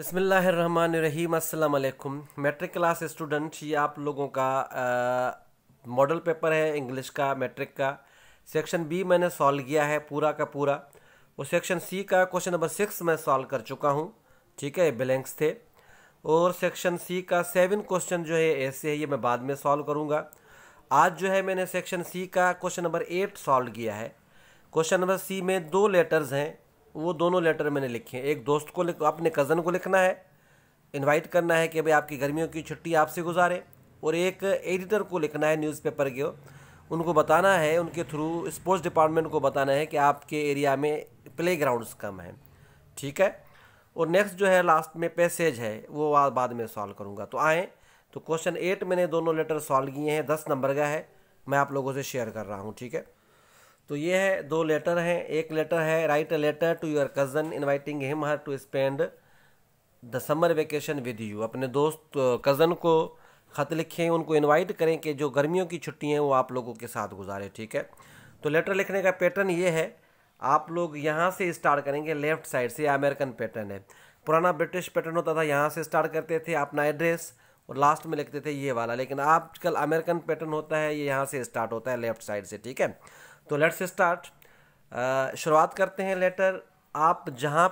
बसमिल्लाम matric class student ये आप लोगों का मॉडल पेपर है इंग्लिश का मैट्रिक का सेक्शन बी मैंने सॉल्व किया है पूरा का पूरा और सेक्शन सी का क्वेश्चन नंबर सिक्स मैं सॉल्व कर चुका हूँ ठीक है ब्लैंक्स थे और सेक्शन सी का सेवन क्वेश्चन जो है ऐसे है ये मैं बाद में सॉल्व करूँगा आज जो है मैंने सेक्शन सी का क्वेश्चन नंबर एट सॉल्व किया है क्वेश्चन नंबर सी में दो लेटर्स हैं वो दोनों लेटर मैंने लिखे हैं एक दोस्त को लिख अपने कज़न को लिखना है इनवाइट करना है कि भाई आपकी गर्मियों की छुट्टी आपसे गुजारे और एक एडिटर को लिखना है न्यूज़पेपर के उनको बताना है उनके थ्रू स्पोर्ट्स डिपार्टमेंट को बताना है कि आपके एरिया में प्ले कम हैं ठीक है और नेक्स्ट जो है लास्ट में पैसेज है वो बाद में सॉल्व करूँगा तो आएँ तो क्वेश्चन एट मैंने दोनों लेटर सॉल्व किए हैं दस नंबर का है मैं आप लोगों से शेयर कर रहा हूँ ठीक है तो ये है दो लेटर हैं एक लेटर है write a letter to your cousin inviting him her to spend the summer vacation with you अपने दोस्त कज़न को ख़त लिखें उनको इनवाइट करें कि जो गर्मियों की छुट्टी हैं वो आप लोगों के साथ गुजारें ठीक है तो लेटर लिखने का पैटर्न ये है आप लोग यहाँ से स्टार्ट करेंगे लेफ्ट साइड से अमेरिकन पैटर्न है पुराना ब्रिटिश पैटर्न होता था यहाँ से स्टार्ट करते थे अपना एड्रेस और लास्ट में लिखते थे ये वाला लेकिन आजकल अमेरिकन पैटर्न होता है ये यहाँ से स्टार्ट होता है लेफ्ट साइड से ठीक है तो लेट्स स्टार्ट uh, शुरुआत करते हैं लेटर आप जहाँ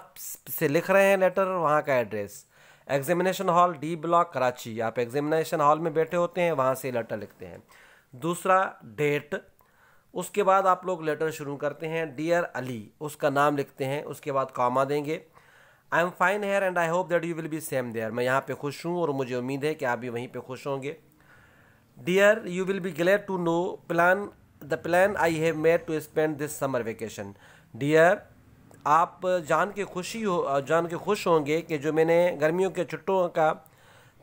से लिख रहे हैं लेटर वहाँ का address examination hall D block Karachi आप एग्जामिनेशन हॉल में बैठे होते हैं वहाँ से लेटर लिखते हैं दूसरा डेट उसके बाद आप लोग लेटर शुरू करते हैं डियर अली उसका नाम लिखते हैं उसके बाद कॉमा देंगे I am fine here and I hope that you will be same there मैं यहाँ पे खुश हूँ और मुझे उम्मीद है कि आप भी वहीं पे खुश होंगे dear you will be glad to know plan the plan I have made to spend this summer vacation dear आप जान के खुशी हो जान के खुश होंगे कि जो मैंने गर्मियों के छुट्टों का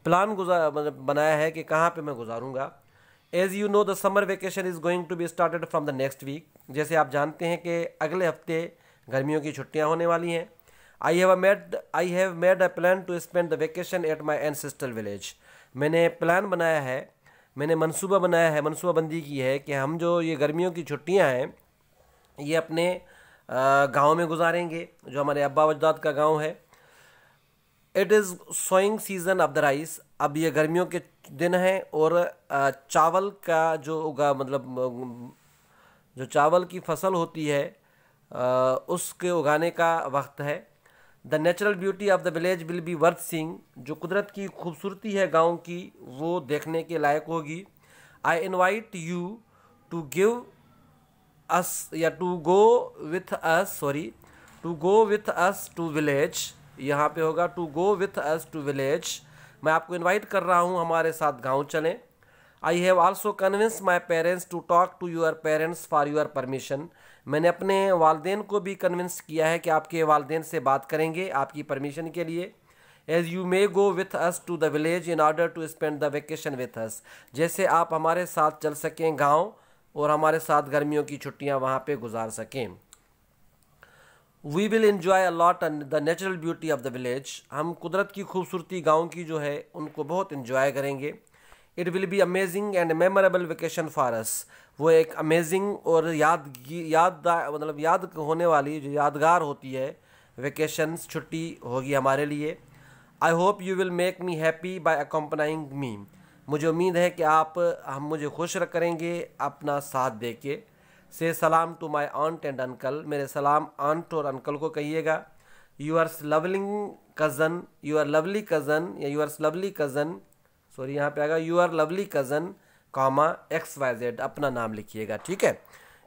प्लान गुजार मतलब बनाया है कि कहाँ पे मैं गुजारूंगा as you know the summer vacation is going to be started from the next week जैसे आप जानते हैं कि अगले हफ्ते गर्मियों की छुट्टियाँ होने वाली हैं I have made I have made a plan to spend the vacation at my ancestral village मैंने प्लान बनाया है मैंने मनसूबा बनाया है मनसूबा बंदी की है कि हम जो ये गर्मियों की छुट्टियां हैं ये अपने गांव में गुजारेंगे जो हमारे अब्बा वजदाद का गांव है it is sowing season of the rice अब ये गर्मियों के दिन हैं और चावल का जो उगा मतलब जो चावल की फसल होती है उसके उगाने का वक्त है the natural beauty of the village will be worth seeing जो कुदरत की खूबसूरती है गाँव की वो देखने के लायक होगी I invite you to give us या to go with us sorry to go with us to village यहाँ पे होगा to go with us to village मैं आपको इन्वाइट कर रहा हूँ हमारे साथ गाँव चलें I have also convince my parents to talk to your parents for your permission मैंने अपने वालदेन को भी कन्विंस किया है कि आपके वालदेन से बात करेंगे आपकी परमिशन के लिए as you may go with us to the village in order to spend the vacation with us जैसे आप हमारे साथ चल सकें गाँव और हमारे साथ गर्मियों की छुट्टियाँ वहाँ पर गुजार सकें we will enjoy a lot the natural beauty of the village हम कुदरत की खूबसूरती गाँव की जो है उनको बहुत इन्जॉय करेंगे it will be amazing and memorable vacation for us वो एक अमेजिंग और याद याद मतलब याद होने वाली जो यादगार होती है वेकेशंस छुट्टी होगी हमारे लिए I hope you will make me happy by accompanying me मुझे उम्मीद है कि आप हम मुझे खुश करेंगे अपना साथ दे के से सलाम to my aunt and uncle मेरे सलाम आंट और अंकल को कहिएगा yours loving cousin your lovely cousin या यूअर्स लवली कज़न सॉरी यहाँ पे आएगा you are lovely cousin comma X Y Z अपना नाम लिखिएगा ठीक है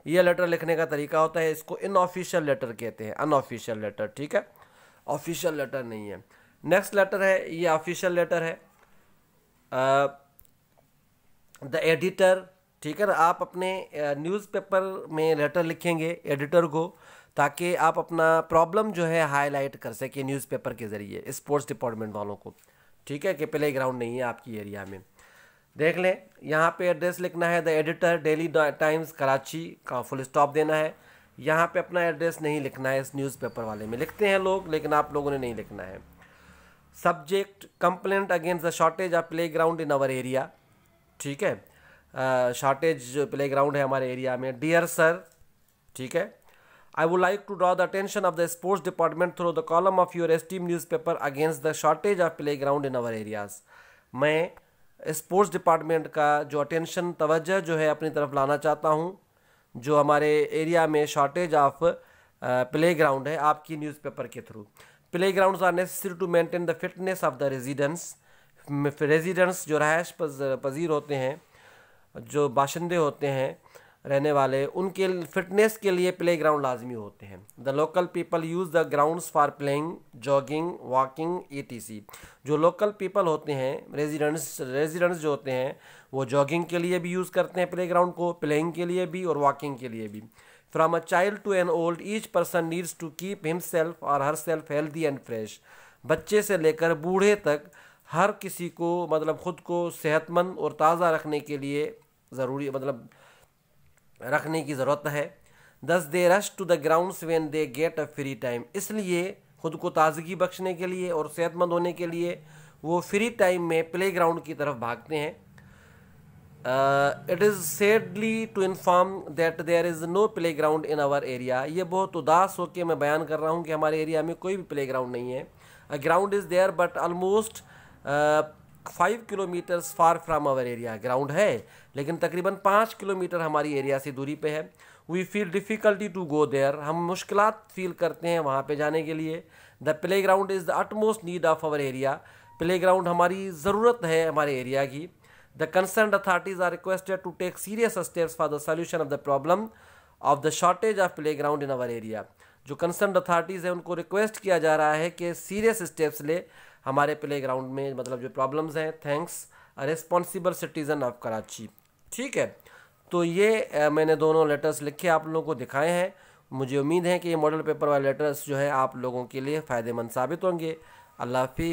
ये लेटर लिखने का तरीका होता है इसको इनऑफिशियल लेटर कहते हैं अनऑफिशियल लेटर ठीक है ऑफिशियल लेटर नहीं है नेक्स्ट लेटर है ये ऑफिशियल लेटर है द एडिटर ठीक है ना आप अपने न्यूज़पेपर में लेटर लिखेंगे एडिटर को ताकि आप अपना प्रॉब्लम जो है हाईलाइट कर सकें न्यूज़पेपर के ज़रिए स्पोर्ट्स डिपार्टमेंट वालों को ठीक है कि प्ले ग्राउंड नहीं है आपकी एरिया में देख लें यहाँ पे एड्रेस लिखना है the editor Daily Times Karachi का फुल स्टॉप देना है यहाँ पे अपना एड्रेस नहीं लिखना है इस न्यूज़पेपर वाले में लिखते हैं लोग लेकिन आप लोगों ने नहीं लिखना है subject complaint against the shortage of play ground in our area ठीक है शॉर्टेज प्ले ग्राउंड है हमारे एरिया में डियर सर ठीक है I would like to draw the attention of the sports department through the column of your esteemed newspaper against the shortage of playground in our areas. मैं sports department का जो attention तवज्जह जो है अपनी तरफ लाना चाहता हूँ जो हमारे एरिया में शॉर्टेज ऑफ प्ले ग्राउंड है आपकी न्यूज़पेपर के through play ground are necessary to maintain the fitness of the residents residents जो रहायश पजीर होते हैं जो बाशिंदे होते हैं रहने वाले उनके फिटनेस के लिए प्ले ग्राउंड लाजमी होते हैं the local people use the ground for playing jogging walking ई जो लोकल पीपल होते हैं रेजिडेंट्स रेजिडेंट्स जो होते हैं वो जॉगिंग के लिए भी यूज़ करते हैं प्ले ग्राउंड को प्लेइंग के लिए भी और वॉकिंग के लिए भी from a child to an old each person needs to keep himself और herself healthy and fresh बच्चे से लेकर बूढ़े तक हर किसी को मतलब ख़ुद को सेहतमंद और ताज़ा रखने के लिए ज़रूरी मतलब रखने की ज़रूरत है thus they rush to the grounds when they get a free time इसलिए ख़ुद को ताज़गी बख्शने के लिए और सेहतमंद होने के लिए वो फ्री टाइम में प्ले ग्राउंड की तरफ भागते हैं it is sadly to inform that there is no play ground in our area ये बहुत उदास होकर मैं बयान कर रहा हूँ कि हमारे एरिया में कोई भी प्ले ग्राउंड नहीं है ground is there but almost five kilometers far from our area ground है लेकिन तकरीबन पाँच किलोमीटर हमारी एरिया से दूरी पे है we feel difficulty to go there हम मुश्किल फील करते हैं वहाँ पे जाने के लिए the play ground is the utmost need of our area play ground हमारी ज़रूरत है हमारे एरिया की the concern authorities are requested to take serious steps for the solution of the problem of the shortage of play ground in our area जो concern authorities हैं उनको request किया जा रहा है कि सीरियस स्टेप्स ले हमारे प्ले ग्राउंड में मतलब जो प्रॉब्लम्स हैं thanks responsible citizen of Karachi ठीक है तो ये मैंने दोनों लेटर्स लिखे आप लोगों को दिखाए हैं मुझे उम्मीद है कि ये मॉडल पेपर वाले लेटर्स जो है आप लोगों के लिए फ़ायदेमंद साबित होंगे अल्लाह हाफि